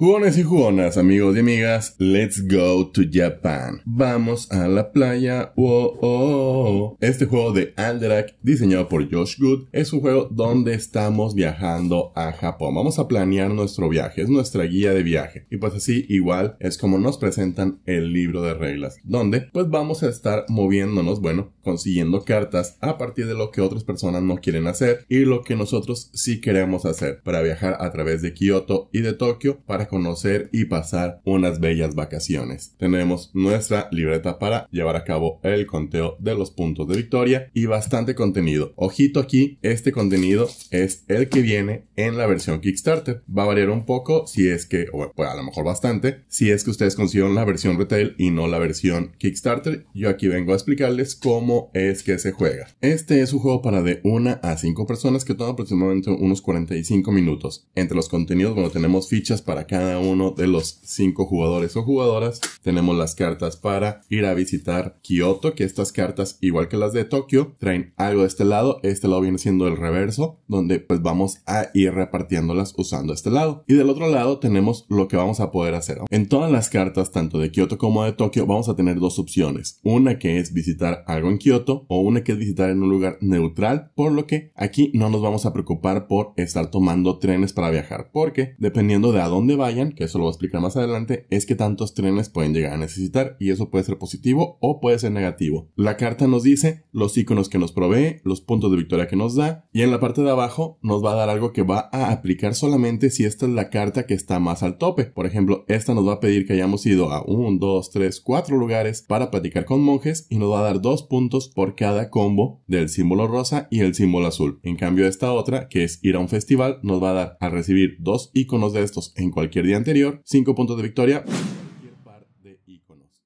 Jugones y jugonas, amigos y amigas, let's go to Japan. Vamos a la playa. Wow. Oh, oh, oh. Este juego de Alderac, diseñado por Josh Good, es un juego donde estamos viajando a Japón. Vamos a planear nuestro viaje, es nuestra guía de viaje. Y pues así, igual, es como nos presentan el libro de reglas, donde pues vamos a estar moviéndonos, bueno, consiguiendo cartas a partir de lo que otras personas no quieren hacer y lo que nosotros sí queremos hacer para viajar a través de Kioto y de Tokio para conocer y pasar unas bellas vacaciones. Tenemos nuestra libreta para llevar a cabo el conteo de los puntos de victoria y bastante contenido. Ojito aquí, este contenido es el que viene en la versión Kickstarter. Va a variar un poco si es que, o pues, a lo mejor bastante, si es que ustedes consiguieron la versión retail y no la versión Kickstarter. Yo aquí vengo a explicarles cómo es que se juega. Este es un juego para de una a cinco personas que toma aproximadamente unos 45 minutos. Entre los contenidos, bueno, tenemos fichas para cada cada uno de los cinco jugadores o jugadoras tenemos las cartas para ir a visitar Kioto, que estas cartas, igual que las de Tokio, traen algo de este lado, este lado viene siendo el reverso, donde pues vamos a ir repartiéndolas usando este lado. Y del otro lado tenemos lo que vamos a poder hacer. En todas las cartas, tanto de Kioto como de Tokio, vamos a tener dos opciones. Una que es visitar algo en Kioto o una que es visitar en un lugar neutral, por lo que aquí no nos vamos a preocupar por estar tomando trenes para viajar, porque dependiendo de a dónde va que eso lo voy a explicar más adelante, es que tantos trenes pueden llegar a necesitar y eso puede ser positivo o puede ser negativo. La carta nos dice los iconos que nos provee, los puntos de victoria que nos da y en la parte de abajo nos va a dar algo que va a aplicar solamente si esta es la carta que está más al tope. Por ejemplo, esta nos va a pedir que hayamos ido a 1, 2, 3, 4 lugares para platicar con monjes y nos va a dar 2 puntos por cada combo del símbolo rosa y el símbolo azul. En cambio, esta otra, que es ir a un festival, nos va a dar a recibir dos iconos de estos en cualquier día anterior, 5 puntos de victoria,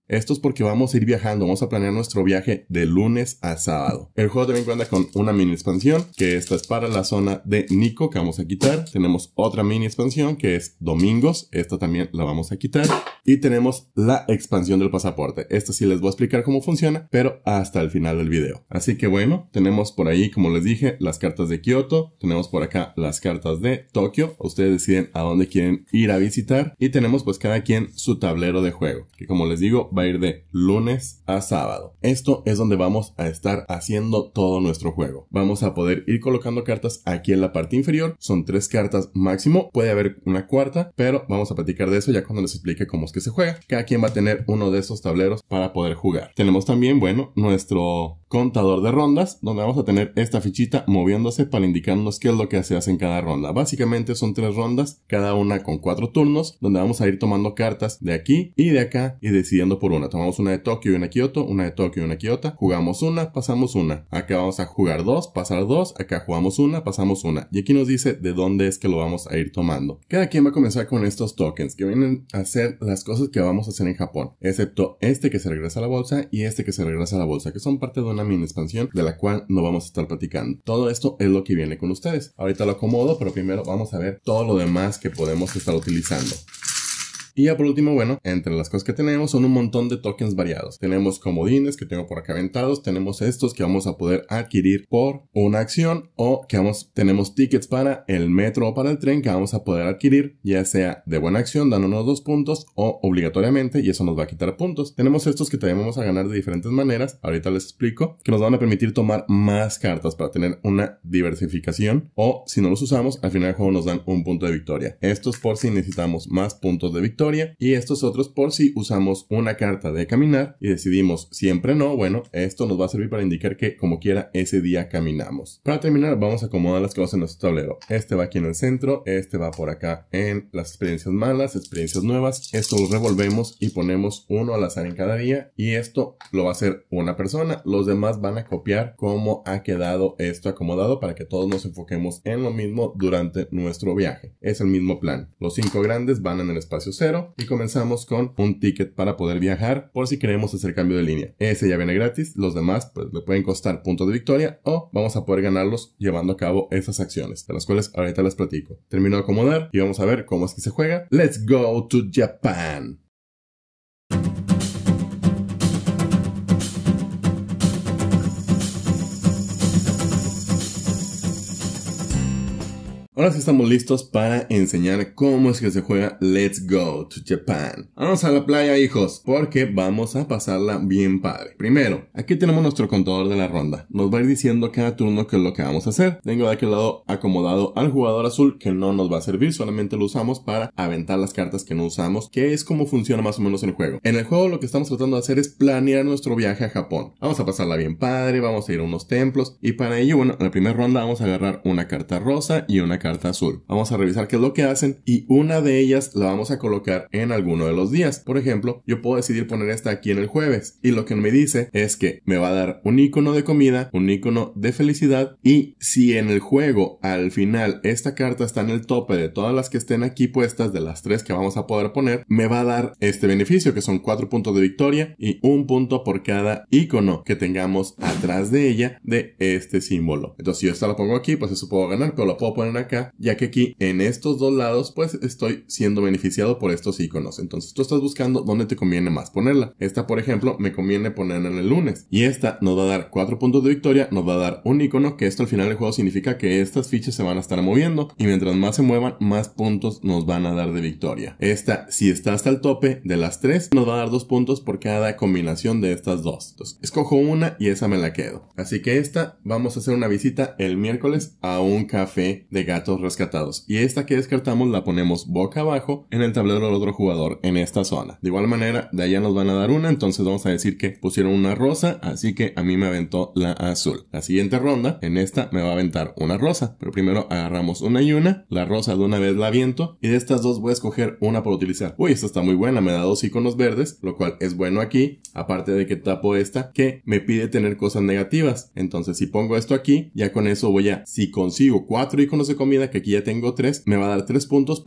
Esto es porque vamos a ir viajando, vamos a planear nuestro viaje de lunes a sábado. El juego también cuenta con una mini expansión, que esta es para la zona de Nico, que vamos a quitar. Tenemos otra mini expansión, que es domingos, esta también la vamos a quitar. Y tenemos la expansión del pasaporte. Esto sí les voy a explicar cómo funciona, pero hasta el final del video. Así que bueno, tenemos por ahí, como les dije, las cartas de Kioto, tenemos por acá las cartas de Tokio, ustedes deciden a dónde quieren ir a visitar y tenemos pues cada quien su tablero de juego, que como les digo va a ir de lunes a sábado. Esto es donde vamos a estar haciendo todo nuestro juego. Vamos a poder ir colocando cartas aquí en la parte inferior, son tres cartas máximo, puede haber una cuarta, pero vamos a platicar de eso ya cuando les explique cómo que se juega. Cada quien va a tener uno de esos tableros para poder jugar. Tenemos también, bueno, nuestro contador de rondas, donde vamos a tener esta fichita moviéndose para indicarnos qué es lo que se hace en cada ronda. Básicamente son tres rondas, cada una con cuatro turnos, donde vamos a ir tomando cartas de aquí y de acá y decidiendo por una. Tomamos una de Tokio y una de Kioto, una de Tokio y una de Kioto, jugamos una, pasamos una. Acá vamos a jugar dos, pasar dos, acá jugamos una, pasamos una. Y aquí nos dice de dónde es que lo vamos a ir tomando. Cada quien va a comenzar con estos tokens, que vienen a ser las cosas que vamos a hacer en Japón, excepto este que se regresa a la bolsa y este que se regresa a la bolsa, que son parte de una expansión de la cual no vamos a estar platicando. Todo esto es lo que viene con ustedes. Ahorita lo acomodo, pero primero vamos a ver todo lo demás que podemos estar utilizando. Y ya por último, bueno, entre las cosas que tenemos son un montón de tokens variados. Tenemos comodines que tengo por acá aventados, tenemos estos que vamos a poder adquirir por una acción o que vamos, tenemos tickets para el metro o para el tren que vamos a poder adquirir, ya sea de buena acción, dándonos dos puntos o obligatoriamente, y eso nos va a quitar puntos. Tenemos estos que también vamos a ganar de diferentes maneras, ahorita les explico, que nos van a permitir tomar más cartas para tener una diversificación o si no los usamos, al final del juego nos dan un punto de victoria. Estos por si necesitamos más puntos de victoria y estos otros por si usamos una carta de caminar y decidimos siempre no, bueno, esto nos va a servir para indicar que como quiera ese día caminamos. Para terminar vamos a acomodar las cosas en nuestro tablero. Este va aquí en el centro, este va por acá en las experiencias malas, experiencias nuevas. Esto lo revolvemos y ponemos uno al azar en cada día y esto lo va a hacer una persona. Los demás van a copiar cómo ha quedado esto acomodado para que todos nos enfoquemos en lo mismo durante nuestro viaje. Es el mismo plan. Los cinco grandes van en el espacio cero y comenzamos con un ticket para poder viajar por si queremos hacer cambio de línea. Ese ya viene gratis, los demás pues le pueden costar puntos de victoria o vamos a poder ganarlos llevando a cabo esas acciones, de las cuales ahorita les platico. Termino de acomodar y vamos a ver cómo es que se juega. Let's go to Japan. Ahora sí estamos listos para enseñar cómo es que se juega Let's Go to Japan. Vamos a la playa, hijos, porque vamos a pasarla bien padre. Primero, aquí tenemos nuestro contador de la ronda. Nos va a ir diciendo cada turno qué es lo que vamos a hacer. Tengo de aquel lado acomodado al jugador azul que no nos va a servir, solamente lo usamos para aventar las cartas que no usamos, que es como funciona más o menos el juego. En el juego lo que estamos tratando de hacer es planear nuestro viaje a Japón. Vamos a pasarla bien padre, vamos a ir a unos templos y para ello, bueno, en la primera ronda vamos a agarrar una carta rosa y una carta azul. Vamos a revisar qué es lo que hacen y una de ellas la vamos a colocar en alguno de los días. Por ejemplo, yo puedo decidir poner esta aquí en el jueves y lo que me dice es que me va a dar un icono de comida, un icono de felicidad y si en el juego al final esta carta está en el tope de todas las que estén aquí puestas de las tres que vamos a poder poner, me va a dar este beneficio que son cuatro puntos de victoria y un punto por cada icono que tengamos atrás de ella de este símbolo. Entonces si yo esta la pongo aquí, pues eso puedo ganar, pero la puedo poner acá ya que aquí en estos dos lados pues estoy siendo beneficiado por estos iconos. Entonces tú estás buscando dónde te conviene más ponerla. Esta por ejemplo me conviene ponerla en el lunes y esta nos va a dar cuatro puntos de victoria, nos va a dar un icono que esto al final del juego significa que estas fichas se van a estar moviendo y mientras más se muevan más puntos nos van a dar de victoria. Esta si está hasta el tope de las tres nos va a dar dos puntos por cada combinación de estas dos. Entonces escojo una y esa me la quedo. Así que esta vamos a hacer una visita el miércoles a un café de gato rescatados. Y esta que descartamos la ponemos boca abajo en el tablero del otro jugador en esta zona. De igual manera, de allá nos van a dar una, entonces vamos a decir que pusieron una rosa, así que a mí me aventó la azul. La siguiente ronda, en esta me va a aventar una rosa, pero primero agarramos una y una, la rosa de una vez la aviento y de estas dos voy a escoger una por utilizar. Uy, esta está muy buena, me da dos iconos verdes, lo cual es bueno aquí, aparte de que tapo esta que me pide tener cosas negativas. Entonces si pongo esto aquí, ya con eso voy a, si consigo cuatro iconos de combinación, que aquí ya tengo tres, me va a dar tres puntos.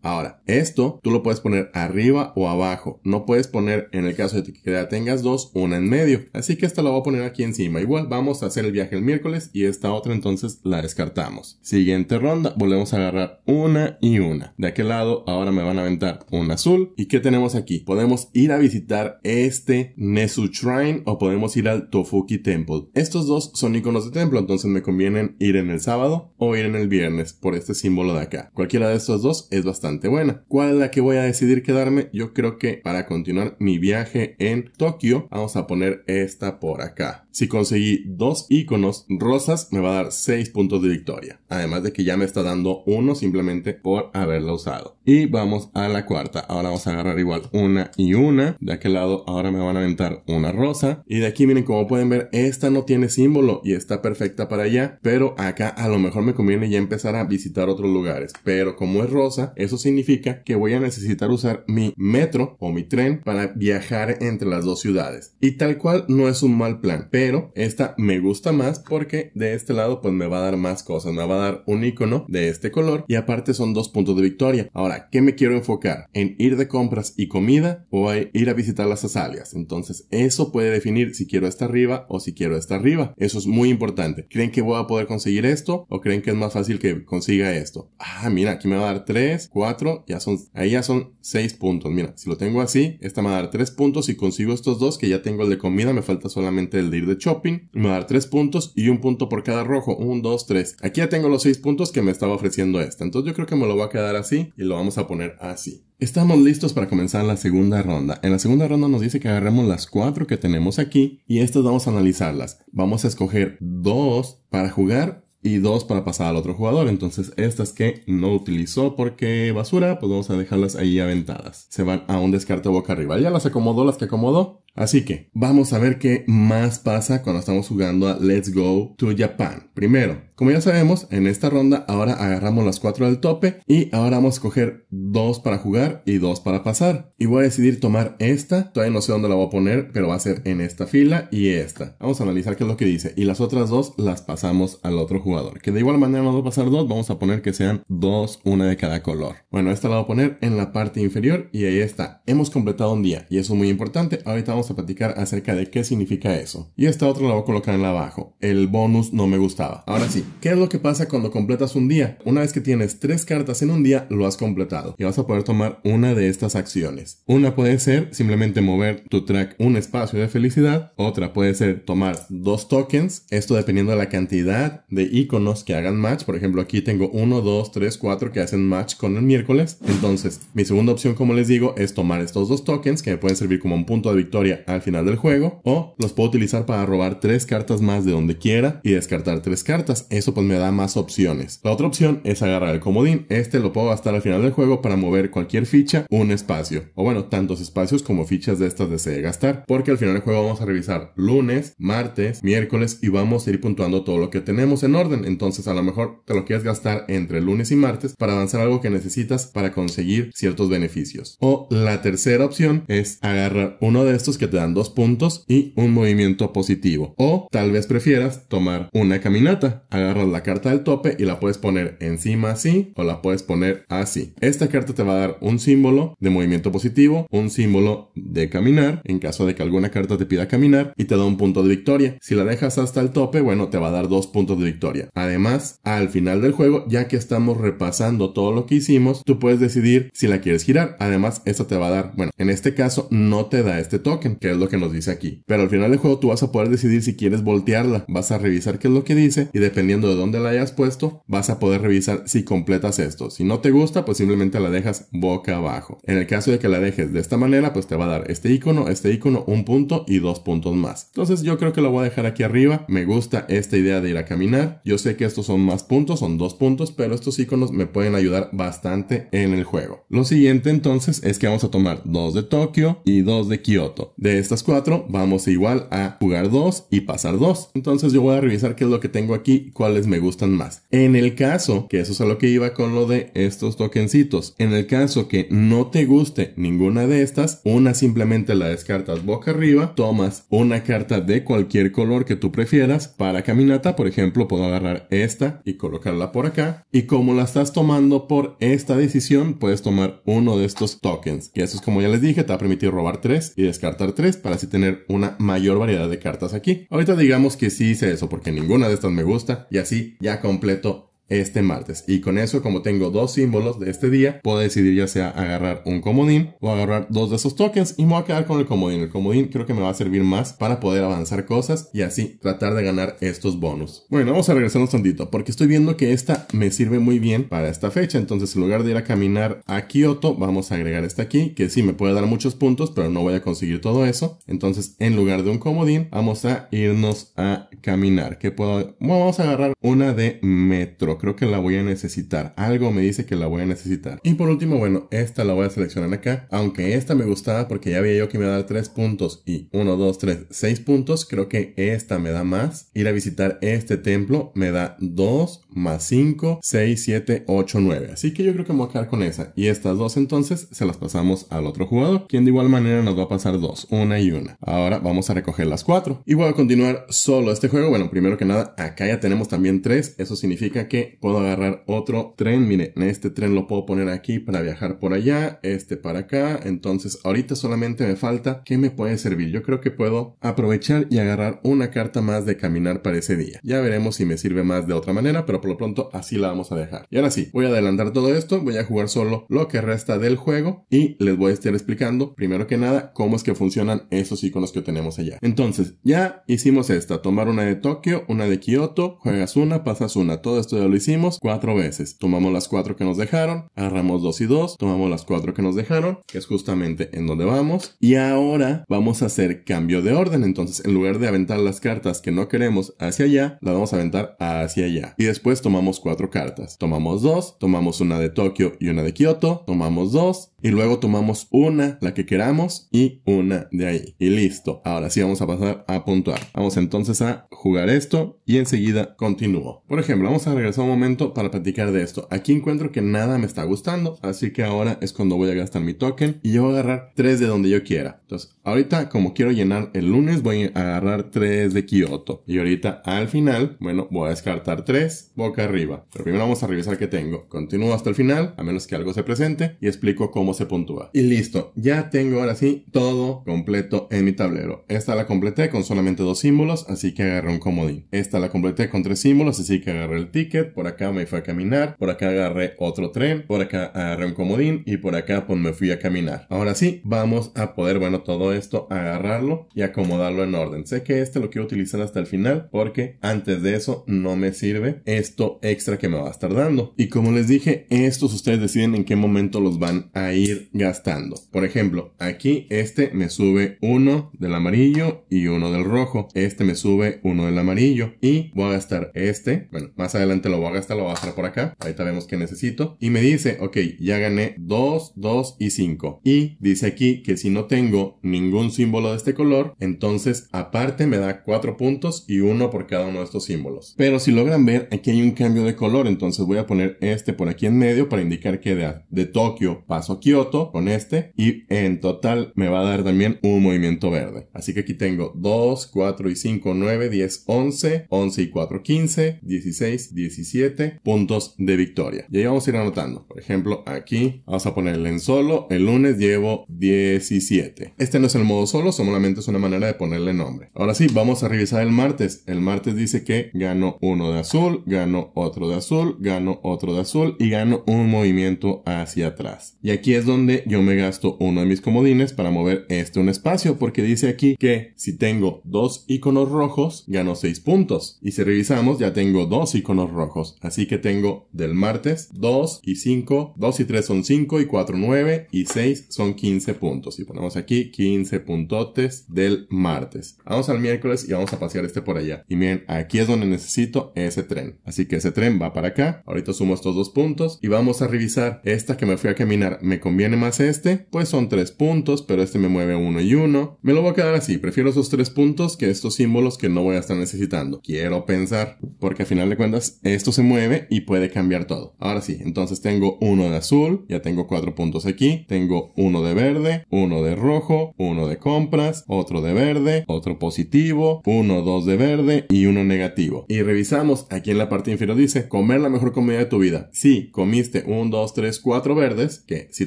Ahora, esto tú lo puedes poner arriba o abajo. No puedes poner, en el caso de que ya tengas dos, una en medio. Así que esta la voy a poner aquí encima. Igual vamos a hacer el viaje el miércoles y esta otra entonces la descartamos. Siguiente ronda, volvemos a agarrar una y una. De aquel lado ahora me van a aventar un azul. ¿Y qué tenemos aquí? Podemos ir a visitar este Nesu Shrine o podemos ir al Tofuki Temple. Estos dos son iconos de templo, entonces me convienen ir en el sábado o ir en el viernes por este símbolo de acá. Cualquiera de estos dos es bastante buena. ¿Cuál es la que voy a decidir quedarme? Yo creo que para continuar mi viaje en Tokio, vamos a poner esta por acá. Si conseguí dos iconos rosas, me va a dar 6 puntos de victoria. Además de que ya me está dando uno simplemente por haberla usado. Y vamos a la cuarta. Ahora vamos a agarrar igual una y una. De aquel lado ahora me van a aventar una rosa. Y de aquí miren como pueden ver esta no tiene símbolo y está perfecta para allá. Pero acá a lo mejor me conviene ya empezar a visitar otros lugares. Pero como es rosa, eso significa que voy a necesitar usar mi metro o mi tren para viajar entre las dos ciudades. Y tal cual no es un mal plan esta me gusta más porque de este lado pues me va a dar más cosas, me va a dar un icono de este color y aparte son dos puntos de victoria. Ahora, ¿qué me quiero enfocar? ¿En ir de compras y comida o ir a visitar las azaleas? Entonces, eso puede definir si quiero estar arriba o si quiero estar arriba. Eso es muy importante. ¿Creen que voy a poder conseguir esto o creen que es más fácil que consiga esto? Ah, mira, aquí me va a dar 3, 4, ya son, ahí ya son 6 puntos. Mira, si lo tengo así, esta me va a dar 3 puntos y consigo estos dos que ya tengo el de comida, me falta solamente el de ir de shopping, me va a dar 3 puntos y un punto por cada rojo, 1, 2, 3. Aquí ya tengo los 6 puntos que me estaba ofreciendo esta, entonces yo creo que me lo va a quedar así y lo vamos a poner así. Estamos listos para comenzar la segunda ronda. En la segunda ronda nos dice que agarremos las cuatro que tenemos aquí y estas vamos a analizarlas. Vamos a escoger dos para jugar y dos para pasar al otro jugador. Entonces estas que no utilizó porque basura, pues vamos a dejarlas ahí aventadas. Se van a un descarte boca arriba. Ya las acomodó las que acomodó Así que vamos a ver qué más pasa cuando estamos jugando a Let's Go to Japan. Primero, como ya sabemos, en esta ronda ahora agarramos las cuatro del tope y ahora vamos a coger dos para jugar y dos para pasar. Y voy a decidir tomar esta, todavía no sé dónde la voy a poner, pero va a ser en esta fila y esta. Vamos a analizar qué es lo que dice y las otras dos las pasamos al otro jugador. Que de igual manera nos va a pasar dos, vamos a poner que sean dos, una de cada color. Bueno, esta la voy a poner en la parte inferior y ahí está. Hemos completado un día y eso es muy importante. Ahorita vamos a platicar acerca de qué significa eso. Y esta otra la voy a colocar en la abajo. El bonus no me gustaba. Ahora sí, ¿qué es lo que pasa cuando completas un día? Una vez que tienes tres cartas en un día, lo has completado y vas a poder tomar una de estas acciones. Una puede ser simplemente mover tu track un espacio de felicidad. Otra puede ser tomar dos tokens. Esto dependiendo de la cantidad de iconos que hagan match. Por ejemplo, aquí tengo 1, 2, 3, cuatro que hacen match con el miércoles. Entonces, mi segunda opción, como les digo, es tomar estos dos tokens que me pueden servir como un punto de victoria al final del juego o los puedo utilizar para robar tres cartas más de donde quiera y descartar tres cartas. Eso pues me da más opciones. La otra opción es agarrar el comodín. Este lo puedo gastar al final del juego para mover cualquier ficha un espacio. O bueno, tantos espacios como fichas de estas desee gastar. Porque al final del juego vamos a revisar lunes, martes, miércoles y vamos a ir puntuando todo lo que tenemos en orden. Entonces a lo mejor te lo quieres gastar entre lunes y martes para avanzar algo que necesitas para conseguir ciertos beneficios. O la tercera opción es agarrar uno de estos que te dan dos puntos y un movimiento positivo. O tal vez prefieras tomar una caminata. Agarras la carta del tope y la puedes poner encima así o la puedes poner así. Esta carta te va a dar un símbolo de movimiento positivo, un símbolo de caminar en caso de que alguna carta te pida caminar y te da un punto de victoria. Si la dejas hasta el tope, bueno, te va a dar dos puntos de victoria. Además, al final del juego, ya que estamos repasando todo lo que hicimos, tú puedes decidir si la quieres girar. Además, esta te va a dar, bueno, en este caso no te da este toque que es lo que nos dice aquí. Pero al final del juego tú vas a poder decidir si quieres voltearla, vas a revisar qué es lo que dice y dependiendo de dónde la hayas puesto, vas a poder revisar si completas esto. Si no te gusta, pues simplemente la dejas boca abajo. En el caso de que la dejes de esta manera, pues te va a dar este icono, este icono, un punto y dos puntos más. Entonces yo creo que lo voy a dejar aquí arriba. Me gusta esta idea de ir a caminar. Yo sé que estos son más puntos, son dos puntos, pero estos iconos me pueden ayudar bastante en el juego. Lo siguiente entonces es que vamos a tomar dos de Tokio y dos de Kioto de estas cuatro vamos igual a jugar dos y pasar dos. Entonces yo voy a revisar qué es lo que tengo aquí, cuáles me gustan más. En el caso, que eso es a lo que iba con lo de estos tokencitos, en el caso que no te guste ninguna de estas, una simplemente la descartas boca arriba, tomas una carta de cualquier color que tú prefieras. Para caminata, por ejemplo, puedo agarrar esta y colocarla por acá. Y como la estás tomando por esta decisión, puedes tomar uno de estos tokens, que eso es como ya les dije, te va a permitir robar tres y descartar 3 tres para así tener una mayor variedad de cartas aquí. Ahorita digamos que sí hice eso porque ninguna de estas me gusta y así ya completo este martes. Y con eso, como tengo dos símbolos de este día, puedo decidir ya sea agarrar un comodín o agarrar dos de esos tokens y me voy a quedar con el comodín. El comodín creo que me va a servir más para poder avanzar cosas y así tratar de ganar estos bonus. Bueno, vamos a regresarnos tantito porque estoy viendo que esta me sirve muy bien para esta fecha. Entonces, en lugar de ir a caminar a Kioto, vamos a agregar esta aquí, que sí me puede dar muchos puntos, pero no voy a conseguir todo eso. Entonces, en lugar de un comodín, vamos a irnos a caminar. que puedo? Bueno, vamos a agarrar una de metro creo que la voy a necesitar. Algo me dice que la voy a necesitar. Y por último, bueno, esta la voy a seleccionar acá. Aunque esta me gustaba porque ya veía yo que me iba a dar 3 puntos y 1, 2, 3, 6 puntos. Creo que esta me da más. Ir a visitar este templo me da 2 más 5, 6, 7, 8, 9. Así que yo creo que me voy a quedar con esa. Y estas dos entonces se las pasamos al otro jugador, quien de igual manera nos va a pasar 2, una y una. Ahora vamos a recoger las 4, Y voy a continuar solo este juego. Bueno, primero que nada, acá ya tenemos también tres. Eso significa que puedo agarrar otro tren. Mire, este tren lo puedo poner aquí para viajar por allá, este para acá. Entonces ahorita solamente me falta que me puede servir. Yo creo que puedo aprovechar y agarrar una carta más de caminar para ese día. Ya veremos si me sirve más de otra manera, pero por lo pronto así la vamos a dejar. Y ahora sí, voy a adelantar todo esto, voy a jugar solo lo que resta del juego y les voy a estar explicando primero que nada cómo es que funcionan esos iconos que tenemos allá. Entonces, ya hicimos esta, tomar una de Tokio, una de Kioto, juegas una, pasas una, todo esto ya lo hicimos cuatro veces. Tomamos las cuatro que nos dejaron, agarramos dos y dos, tomamos las cuatro que nos dejaron, que es justamente en donde vamos. Y ahora vamos a hacer cambio de orden. Entonces, en lugar de aventar las cartas que no queremos hacia allá, las vamos a aventar hacia allá. Y después tomamos cuatro cartas. Tomamos dos, tomamos una de Tokio y una de Kioto, tomamos dos, y luego tomamos una, la que queramos, y una de ahí. Y listo. Ahora sí vamos a pasar a puntuar. Vamos entonces a jugar esto y enseguida continúo. Por ejemplo, vamos a regresar momento para platicar de esto. Aquí encuentro que nada me está gustando, así que ahora es cuando voy a gastar mi token y yo voy a agarrar tres de donde yo quiera. Entonces, ahorita como quiero llenar el lunes, voy a agarrar tres de Kioto. Y ahorita al final, bueno, voy a descartar tres boca arriba. Pero primero vamos a revisar qué tengo. Continúo hasta el final, a menos que algo se presente, y explico cómo se puntúa. Y listo, ya tengo ahora sí todo completo en mi tablero. Esta la completé con solamente dos símbolos, así que agarré un comodín. Esta la completé con tres símbolos, así que agarré el ticket por acá me fui a caminar, por acá agarré otro tren, por acá agarré un comodín y por acá pues me fui a caminar. Ahora sí, vamos a poder, bueno, todo esto agarrarlo y acomodarlo en orden. Sé que este lo quiero utilizar hasta el final porque antes de eso no me sirve esto extra que me va a estar dando. Y como les dije, estos ustedes deciden en qué momento los van a ir gastando. Por ejemplo, aquí este me sube uno del amarillo y uno del rojo. Este me sube uno del amarillo y voy a gastar este. Bueno, más adelante lo lo voy a gastar, lo voy a hacer por acá. Ahorita vemos que necesito. Y me dice, ok, ya gané 2, 2 y 5. Y dice aquí que si no tengo ningún símbolo de este color, entonces aparte me da 4 puntos y 1 por cada uno de estos símbolos. Pero si logran ver, aquí hay un cambio de color, entonces voy a poner este por aquí en medio para indicar que de, de Tokio paso a Kioto con este y en total me va a dar también un movimiento verde. Así que aquí tengo 2, 4 y 5, 9, 10, 11, 11 y 4, 15, 16, 17, 17 puntos de victoria. Y ahí vamos a ir anotando. Por ejemplo, aquí vamos a ponerle en solo. El lunes llevo 17. Este no es el modo solo, solamente es una manera de ponerle nombre. Ahora sí, vamos a revisar el martes. El martes dice que gano uno de azul, gano otro de azul, gano otro de azul y gano un movimiento hacia atrás. Y aquí es donde yo me gasto uno de mis comodines para mover este un espacio porque dice aquí que si tengo dos iconos rojos, gano 6 puntos. Y si revisamos, ya tengo dos iconos rojos Así que tengo del martes 2 y 5, 2 y 3 son 5 y 4 9 y 6 son 15 puntos. Y ponemos aquí 15 puntotes del martes. Vamos al miércoles y vamos a pasear este por allá. Y miren, aquí es donde necesito ese tren. Así que ese tren va para acá. Ahorita sumo estos dos puntos y vamos a revisar esta que me fui a caminar. ¿Me conviene más este? Pues son 3 puntos, pero este me mueve 1 y 1. Me lo voy a quedar así. Prefiero esos 3 puntos que estos símbolos que no voy a estar necesitando. Quiero pensar, porque al final de cuentas, esto se mueve y puede cambiar todo. Ahora sí, entonces tengo uno de azul, ya tengo cuatro puntos aquí, tengo uno de verde, uno de rojo, uno de compras, otro de verde, otro positivo, uno, dos de verde y uno negativo. Y revisamos, aquí en la parte inferior dice, comer la mejor comida de tu vida. Si comiste un, dos, tres, cuatro verdes, que si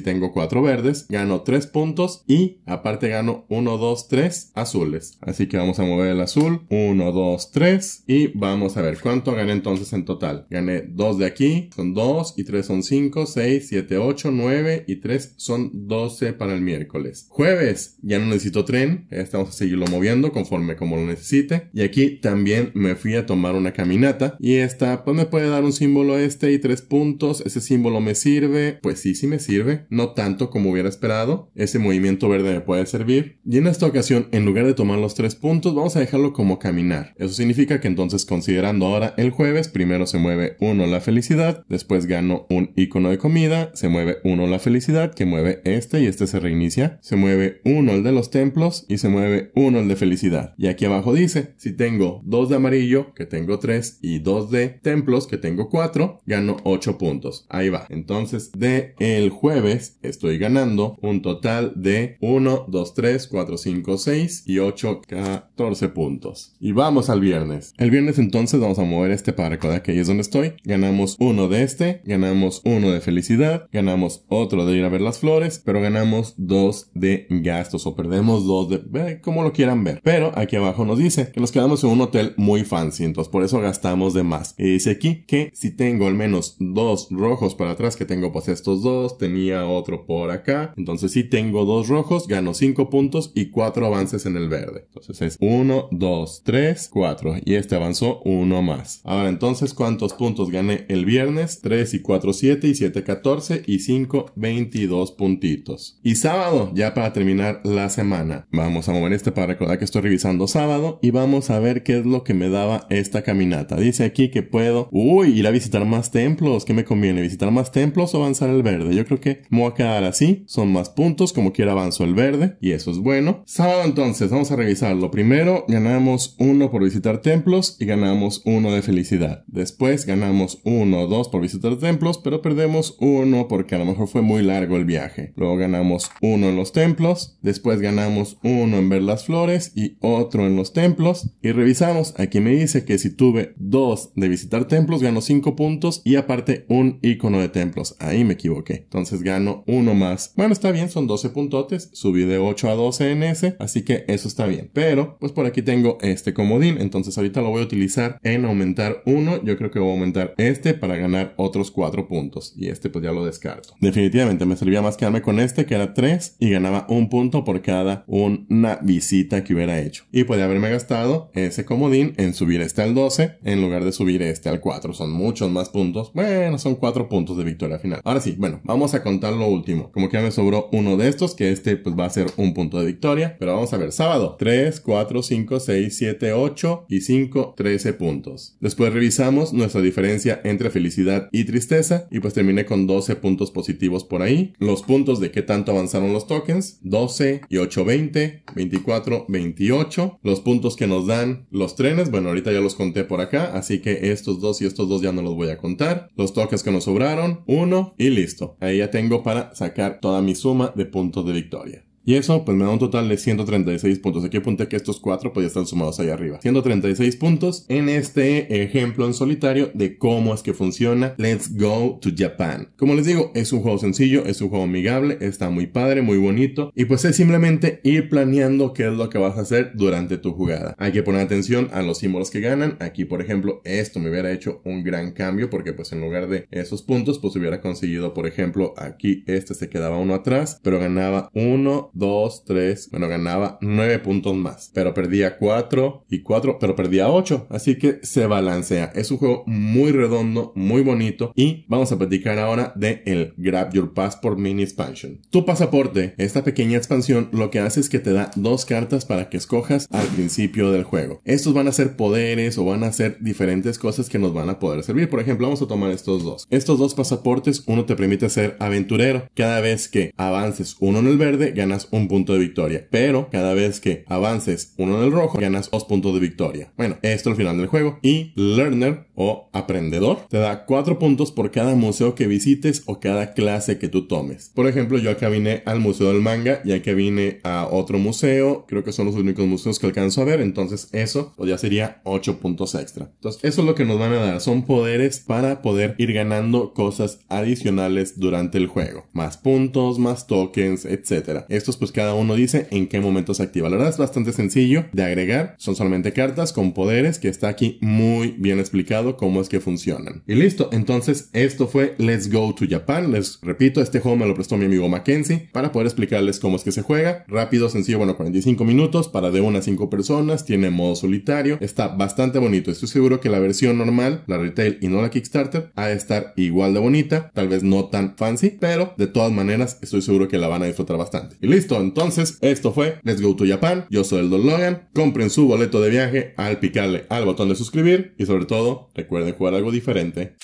tengo cuatro verdes, gano tres puntos y aparte gano uno, dos, tres azules. Así que vamos a mover el azul, uno, dos, tres y vamos a ver cuánto gané entonces en total. Gané 2 de aquí, son 2 y 3 son 5, 6, 7, 8, 9 y 3 son 12 para el miércoles. Jueves ya no necesito tren, estamos a seguirlo moviendo conforme como lo necesite. Y aquí también me fui a tomar una caminata y esta pues me puede dar un símbolo este y 3 puntos. Ese símbolo me sirve, pues sí, sí me sirve, no tanto como hubiera esperado. Ese movimiento verde me puede servir. Y en esta ocasión, en lugar de tomar los 3 puntos, vamos a dejarlo como caminar. Eso significa que entonces considerando ahora el jueves, primero se mueve 1 la felicidad, después gano un icono de comida, se mueve 1 la felicidad, que mueve este y este se reinicia, se mueve 1 el de los templos y se mueve 1 el de felicidad. Y aquí abajo dice, si tengo 2 de amarillo, que tengo 3, y 2 de templos, que tengo 4, gano 8 puntos. Ahí va. Entonces, de el jueves estoy ganando un total de 1, 2, 3, 4, 5, 6 y 8, 14 puntos. Y vamos al viernes. El viernes entonces vamos a mover este parco de aquellos donde estoy, ganamos uno de este, ganamos uno de felicidad, ganamos otro de ir a ver las flores, pero ganamos dos de gastos o perdemos dos de eh, como lo quieran ver. Pero aquí abajo nos dice que nos quedamos en un hotel muy fancy, entonces por eso gastamos de más. Y dice aquí que si tengo al menos dos rojos para atrás, que tengo pues estos dos, tenía otro por acá, entonces si tengo dos rojos, gano cinco puntos y cuatro avances en el verde. Entonces es uno, dos Tres, cuatro, y este avanzó uno más. Ahora entonces, ¿cuánto puntos gané el viernes, 3 y 4, 7 y 7, 14 y 5, 22 puntitos. Y sábado, ya para terminar la semana. Vamos a mover este para recordar que estoy revisando sábado y vamos a ver qué es lo que me daba esta caminata. Dice aquí que puedo, uy, ir a visitar más templos. ¿Qué me conviene? ¿Visitar más templos o avanzar el verde? Yo creo que me voy a quedar así. Son más puntos, como quiera avanzo el verde y eso es bueno. Sábado entonces, vamos a revisarlo. Primero, ganamos uno por visitar templos y ganamos uno de felicidad. Después ganamos uno o dos por visitar templos, pero perdemos uno porque a lo mejor fue muy largo el viaje. Luego ganamos uno en los templos, después ganamos uno en ver las flores y otro en los templos. Y revisamos, aquí me dice que si tuve dos de visitar templos, gano cinco puntos y aparte un icono de templos. Ahí me equivoqué. Entonces gano uno más. Bueno, está bien, son 12 puntotes. Subí de 8 a 12 en ese, así que eso está bien. Pero, pues por aquí tengo este comodín, entonces ahorita lo voy a utilizar en aumentar uno. Yo creo que voy a aumentar este para ganar otros 4 puntos. Y este pues ya lo descarto. Definitivamente me servía más quedarme con este que era tres... y ganaba un punto por cada una visita que hubiera hecho. Y podía haberme gastado ese comodín en subir este al 12 en lugar de subir este al 4. Son muchos más puntos. Bueno, son 4 puntos de victoria final. Ahora sí, bueno, vamos a contar lo último. Como que ya me sobró uno de estos, que este pues va a ser un punto de victoria. Pero vamos a ver, sábado, 3, 4, 5, 6, 7, 8 y 5, 13 puntos. Después revisamos nuestra diferencia entre felicidad y tristeza y pues terminé con 12 puntos positivos por ahí. Los puntos de qué tanto avanzaron los tokens, 12 y 8, 20, 24, 28. Los puntos que nos dan los trenes, bueno, ahorita ya los conté por acá, así que estos dos y estos dos ya no los voy a contar. Los tokens que nos sobraron, uno y listo. Ahí ya tengo para sacar toda mi suma de puntos de victoria. Y eso pues me da un total de 136 puntos. Aquí apunté que estos cuatro podían pues, estar sumados ahí arriba. 136 puntos en este ejemplo en solitario de cómo es que funciona Let's Go to Japan. Como les digo, es un juego sencillo, es un juego amigable, está muy padre, muy bonito. Y pues es simplemente ir planeando qué es lo que vas a hacer durante tu jugada. Hay que poner atención a los símbolos que ganan. Aquí por ejemplo esto me hubiera hecho un gran cambio porque pues en lugar de esos puntos pues hubiera conseguido por ejemplo aquí este se quedaba uno atrás pero ganaba uno 2, 3, bueno, ganaba 9 puntos más, pero perdía 4 y 4, pero perdía 8, así que se balancea. Es un juego muy redondo, muy bonito y vamos a platicar ahora de el Grab Your Passport Mini Expansion. Tu pasaporte, esta pequeña expansión lo que hace es que te da dos cartas para que escojas al principio del juego. Estos van a ser poderes o van a ser diferentes cosas que nos van a poder servir. Por ejemplo, vamos a tomar estos dos. Estos dos pasaportes, uno te permite ser aventurero. Cada vez que avances uno en el verde, ganas un punto de victoria. Pero cada vez que avances uno en el rojo, ganas dos puntos de victoria. Bueno, esto al final del juego. Y Learner o Aprendedor te da cuatro puntos por cada museo que visites o cada clase que tú tomes. Por ejemplo, yo acá vine al Museo del Manga y acá vine a otro museo. Creo que son los únicos museos que alcanzo a ver. Entonces eso pues, ya sería ocho puntos extra. Entonces eso es lo que nos van a dar. Son poderes para poder ir ganando cosas adicionales durante el juego. Más puntos, más tokens, etcétera. Esto pues cada uno dice en qué momento se activa. La verdad es bastante sencillo de agregar, son solamente cartas con poderes que está aquí muy bien explicado cómo es que funcionan. Y listo, entonces esto fue Let's Go to Japan. Les repito, este juego me lo prestó mi amigo Mackenzie para poder explicarles cómo es que se juega. Rápido, sencillo, bueno, 45 minutos para de una a 5 personas, tiene modo solitario, está bastante bonito. Estoy seguro que la versión normal, la retail y no la Kickstarter, ha de estar igual de bonita, tal vez no tan fancy, pero de todas maneras estoy seguro que la van a disfrutar bastante. Y listo. Listo, entonces esto fue Let's Go to Japan. Yo soy el Don Logan. Compren su boleto de viaje al picarle al botón de suscribir y sobre todo recuerden jugar algo diferente.